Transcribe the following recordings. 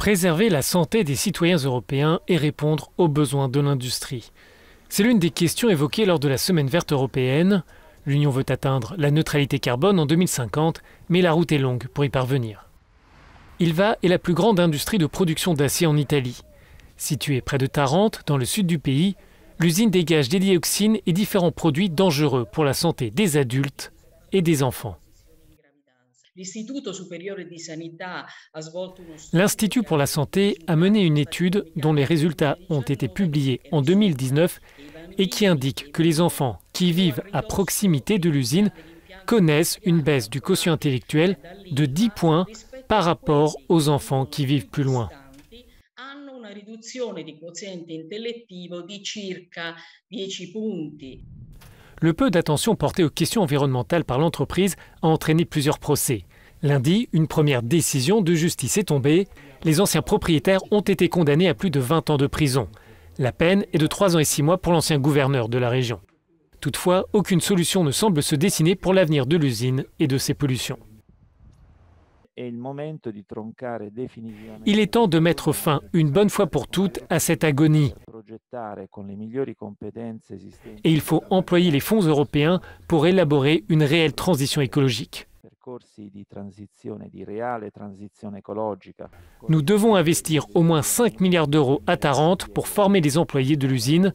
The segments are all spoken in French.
préserver la santé des citoyens européens et répondre aux besoins de l'industrie. C'est l'une des questions évoquées lors de la Semaine verte européenne. L'Union veut atteindre la neutralité carbone en 2050, mais la route est longue pour y parvenir. Ilva est la plus grande industrie de production d'acier en Italie. Située près de Tarente, dans le sud du pays, l'usine dégage des dioxines et différents produits dangereux pour la santé des adultes et des enfants. L'Institut pour la santé a mené une étude dont les résultats ont été publiés en 2019 et qui indique que les enfants qui vivent à proximité de l'usine connaissent une baisse du quotient intellectuel de 10 points par rapport aux enfants qui vivent plus loin. circa 10 le peu d'attention portée aux questions environnementales par l'entreprise a entraîné plusieurs procès. Lundi, une première décision de justice est tombée. Les anciens propriétaires ont été condamnés à plus de 20 ans de prison. La peine est de 3 ans et 6 mois pour l'ancien gouverneur de la région. Toutefois, aucune solution ne semble se dessiner pour l'avenir de l'usine et de ses pollutions. Il est temps de mettre fin, une bonne fois pour toutes, à cette agonie. Et il faut employer les fonds européens pour élaborer une réelle transition écologique. Nous devons investir au moins 5 milliards d'euros à Tarente pour former les employés de l'usine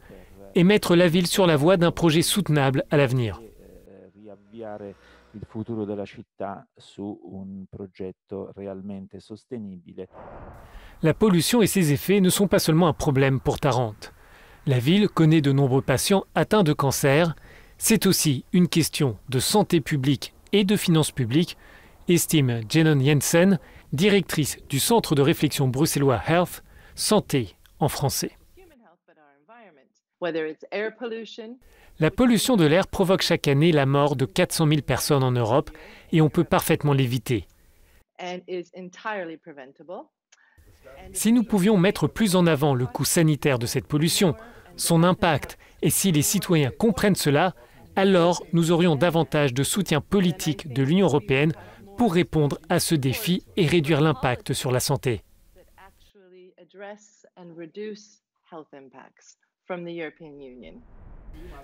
et mettre la ville sur la voie d'un projet soutenable à l'avenir. E, eh, la pollution et ses effets ne sont pas seulement un problème pour Tarente. La ville connaît de nombreux patients atteints de cancer. C'est aussi une question de santé publique et de finances publiques, estime Jenon Jensen, directrice du centre de réflexion bruxellois Health, Santé en français. La pollution de l'air provoque chaque année la mort de 400 000 personnes en Europe et on peut parfaitement l'éviter. Si nous pouvions mettre plus en avant le coût sanitaire de cette pollution, son impact, et si les citoyens comprennent cela, alors nous aurions davantage de soutien politique de l'Union européenne pour répondre à ce défi et réduire l'impact sur la santé.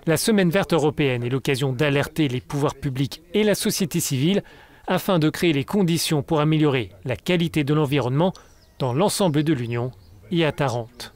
La Semaine verte européenne est l'occasion d'alerter les pouvoirs publics et la société civile afin de créer les conditions pour améliorer la qualité de l'environnement dans l'ensemble de l'Union et à Tarente.